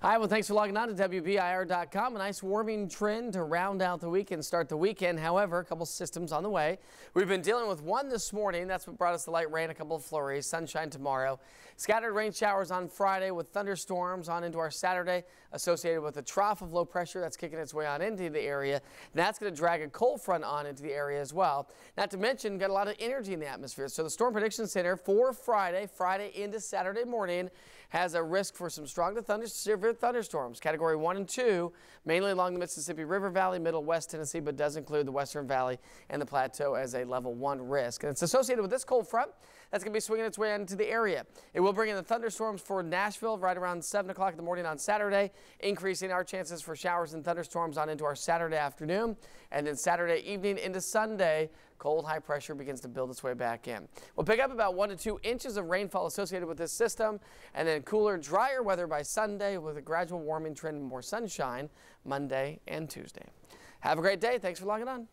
Hi, well, thanks for logging on to WBIR.com. A nice warming trend to round out the week and start the weekend. However, a couple systems on the way. We've been dealing with one this morning. That's what brought us the light rain, a couple of flurries, sunshine tomorrow. Scattered rain showers on Friday with thunderstorms on into our Saturday, associated with a trough of low pressure that's kicking its way on into the area. And that's going to drag a cold front on into the area as well. Not to mention, got a lot of energy in the atmosphere. So the Storm Prediction Center for Friday, Friday into Saturday morning, has a risk for some strong to thunderstorms severe thunderstorms, category one and two, mainly along the Mississippi River Valley, middle west Tennessee, but does include the western valley and the plateau as a level one risk. And it's associated with this cold front that's going to be swinging its way into the area. It will bring in the thunderstorms for Nashville right around 7 o'clock in the morning on Saturday, increasing our chances for showers and thunderstorms on into our Saturday afternoon and then Saturday evening into Sunday cold high pressure begins to build its way back in. We'll pick up about one to two inches of rainfall associated with this system and then cooler, drier weather by Sunday with a gradual warming trend and more sunshine Monday and Tuesday. Have a great day. Thanks for logging on.